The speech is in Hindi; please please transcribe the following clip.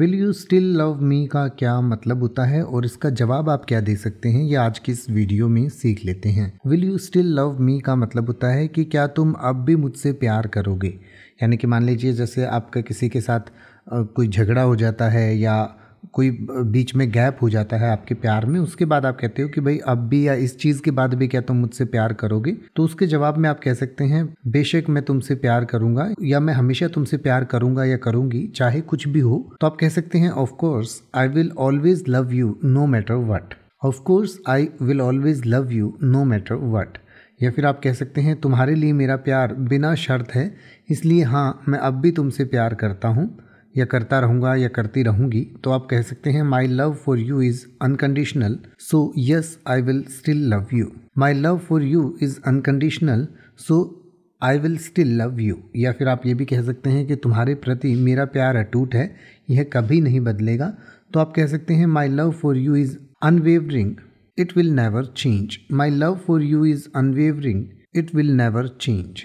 will you still love me का क्या मतलब होता है और इसका जवाब आप क्या दे सकते हैं ये आज की इस वीडियो में सीख लेते हैं will you still love me का मतलब होता है कि क्या तुम अब भी मुझसे प्यार करोगे यानी कि मान लीजिए जैसे आपका किसी के साथ कोई झगड़ा हो जाता है या कोई बीच में गैप हो जाता है आपके प्यार में उसके बाद आप कहते हो कि भाई अब भी या इस चीज़ के बाद भी क्या तुम मुझसे प्यार करोगे तो उसके जवाब में आप कह सकते हैं बेशक मैं तुमसे प्यार करूंगा या मैं हमेशा तुमसे प्यार करूंगा या करूंगी चाहे कुछ भी हो तो आप कह सकते हैं of course I will always love you no matter what of course I will always love you no matter what या फिर आप कह सकते हैं तुम्हारे लिए मेरा प्यार बिना शर्त है इसलिए हाँ मैं अब भी तुमसे प्यार करता हूँ या करता रहूँगा या करती रहूँगी तो आप कह सकते हैं my love for you is unconditional so yes I will still love you my love for you is unconditional so I will still love you या फिर आप ये भी कह सकते हैं कि तुम्हारे प्रति मेरा प्यार अटूट है यह कभी नहीं बदलेगा तो आप कह सकते हैं my love for you is unwavering it will never change my love for you is unwavering it will never change